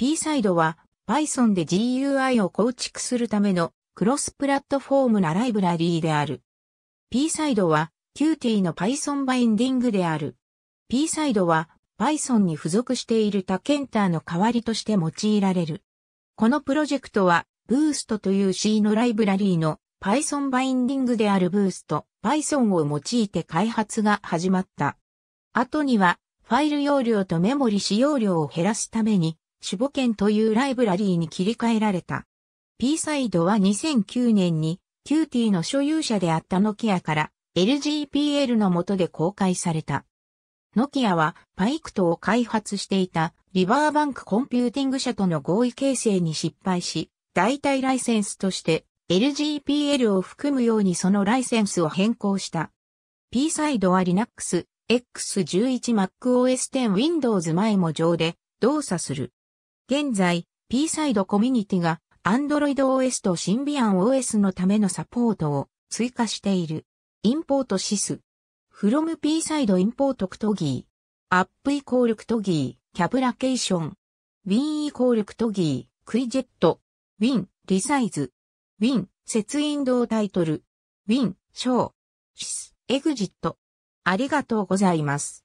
P サイドは Python で GUI を構築するためのクロスプラットフォームなライブラリーである。P サイドは Qt の Python バインディングである。P サイドは Python に付属している他ケンターの代わりとして用いられる。このプロジェクトは Boost という C のライブラリーの Python バインディングである Boost、Python を用いて開発が始まった。後にはファイル容量とメモリ使用量を減らすために守護権というライブラリーに切り替えられた。P サイドは2009年に QT の所有者であったノキアから LGPL の下で公開された。ノキアはパイクトを開発していたリバーバンクコンピューティング社との合意形成に失敗し、代替ライセンスとして LGPL を含むようにそのライセンスを変更した。P サイドは Linux X11 MacOS 10 Windows 前も上で動作する。現在、P サイドコミュニティが Android OS とシンビアン OS のためのサポートを追加している。インポートシス。from P サイドインポートクトギー。アップイコールクトギー。キャブラケーション。ウィンイコールクトギー。クイジェット。ウィン、リサイズ。ウィン、接引動タイトル。ウィン、ショー。シス、エグジット。ありがとうございます。